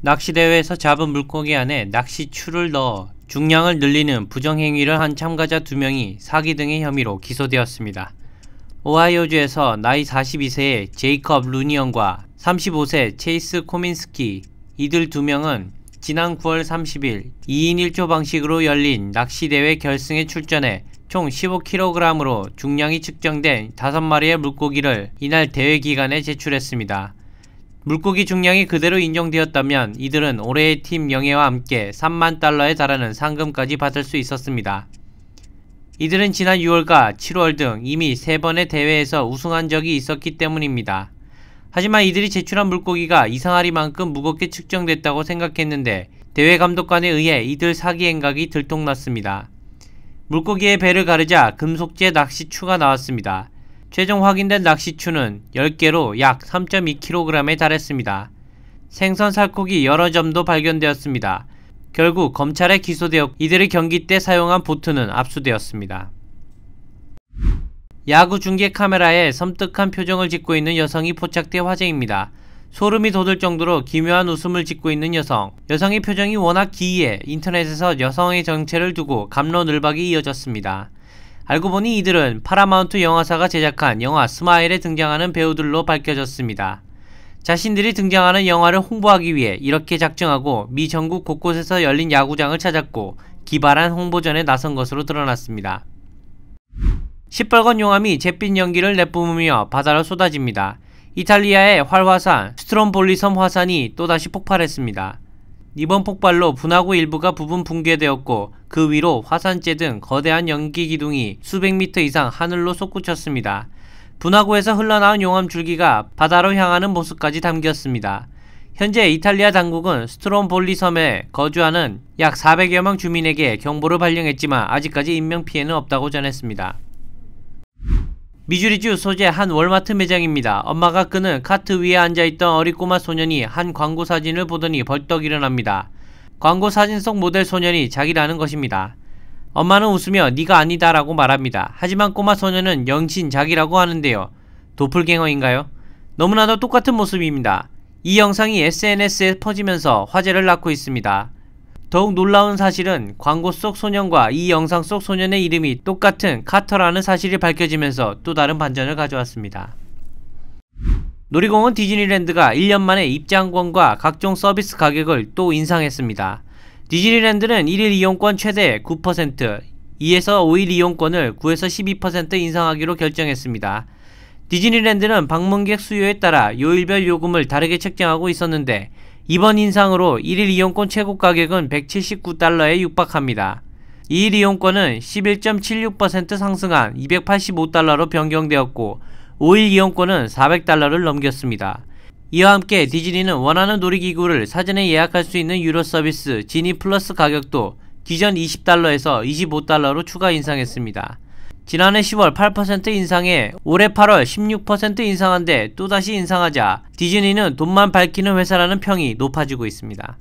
낚시대회에서 잡은 물고기 안에 낚시추를 넣어 중량을 늘리는 부정행위를 한 참가자 두명이 사기 등의 혐의로 기소되었습니다. 오하이오주에서 나이 42세의 제이컵 루니언과 35세 체이스 코민스키 이들 두명은 지난 9월 30일 2인 1조 방식으로 열린 낚시대회 결승에 출전해 총 15kg으로 중량이 측정된 5마리의 물고기를 이날 대회 기간에 제출했습니다. 물고기 중량이 그대로 인정되었다면 이들은 올해의 팀 영예와 함께 3만 달러에 달하는 상금까지 받을 수 있었습니다. 이들은 지난 6월과 7월 등 이미 3번의 대회에서 우승한 적이 있었기 때문입니다. 하지만 이들이 제출한 물고기가 이상하리만큼 무겁게 측정됐다고 생각했는데 대회 감독관에 의해 이들 사기 행각이 들통났습니다. 물고기의 배를 가르자 금속재 낚시추가 나왔습니다. 최종 확인된 낚시추는 10개로 약 3.2kg에 달했습니다. 생선 살코기 여러 점도 발견되었습니다. 결국 검찰에 기소되었고 이들의 경기 때 사용한 보트는 압수되었습니다. 야구 중계 카메라에 섬뜩한 표정을 짓고 있는 여성이 포착돼 화제입니다. 소름이 돋을 정도로 기묘한 웃음을 짓고 있는 여성. 여성의 표정이 워낙 기이해 인터넷에서 여성의 정체를 두고 감론을박이 이어졌습니다. 알고 보니 이들은 파라마운트 영화사가 제작한 영화 스마일에 등장하는 배우들로 밝혀졌습니다. 자신들이 등장하는 영화를 홍보하기 위해 이렇게 작정하고 미 전국 곳곳에서 열린 야구장을 찾았고 기발한 홍보전에 나선 것으로 드러났습니다. 시뻘건 용암이 잿빛 연기를 내뿜으며 바다로 쏟아집니다. 이탈리아의 활화산 스트롬볼리 섬 화산이 또다시 폭발했습니다. 이번 폭발로 분화구 일부가 부분 붕괴되었고 그 위로 화산재 등 거대한 연기 기둥이 수백 미터 이상 하늘로 솟구쳤습니다. 분화구에서 흘러나온 용암 줄기가 바다로 향하는 모습까지 담겼습니다. 현재 이탈리아 당국은 스트롬볼리 섬에 거주하는 약 400여 명 주민에게 경보를 발령했지만 아직까지 인명피해는 없다고 전했습니다. 미주리주 소재 한 월마트 매장입니다. 엄마가 끄는 카트 위에 앉아있던 어리 꼬마 소년이 한 광고 사진을 보더니 벌떡 일어납니다. 광고 사진 속 모델 소년이 자기라는 것입니다. 엄마는 웃으며 네가 아니다 라고 말합니다. 하지만 꼬마 소년은 영신 자기라고 하는데요. 도플갱어인가요? 너무나도 똑같은 모습입니다. 이 영상이 SNS에 퍼지면서 화제를 낳고 있습니다. 더욱 놀라운 사실은 광고 속 소년과 이 영상 속 소년의 이름이 똑같은 카터라는 사실이 밝혀지면서 또 다른 반전을 가져왔습니다. 놀이공원 디즈니랜드가 1년 만에 입장권과 각종 서비스 가격을 또 인상했습니다. 디즈니랜드는 1일 이용권 최대 9%, 2에서 5일 이용권을 9에서 12% 인상하기로 결정했습니다. 디즈니랜드는 방문객 수요에 따라 요일별 요금을 다르게 책정하고 있었는데 이번 인상으로 1일 이용권 최고 가격은 179달러에 육박합니다. 2일 이용권은 11.76% 상승한 285달러로 변경되었고 5일 이용권은 400달러를 넘겼습니다. 이와 함께 디즈니는 원하는 놀이기구를 사전에 예약할 수 있는 유료 서비스 지니 플러스 가격도 기존 20달러에서 25달러로 추가 인상했습니다. 지난해 10월 8% 인상해 올해 8월 16% 인상한데 또다시 인상하자 디즈니는 돈만 밝히는 회사라는 평이 높아지고 있습니다.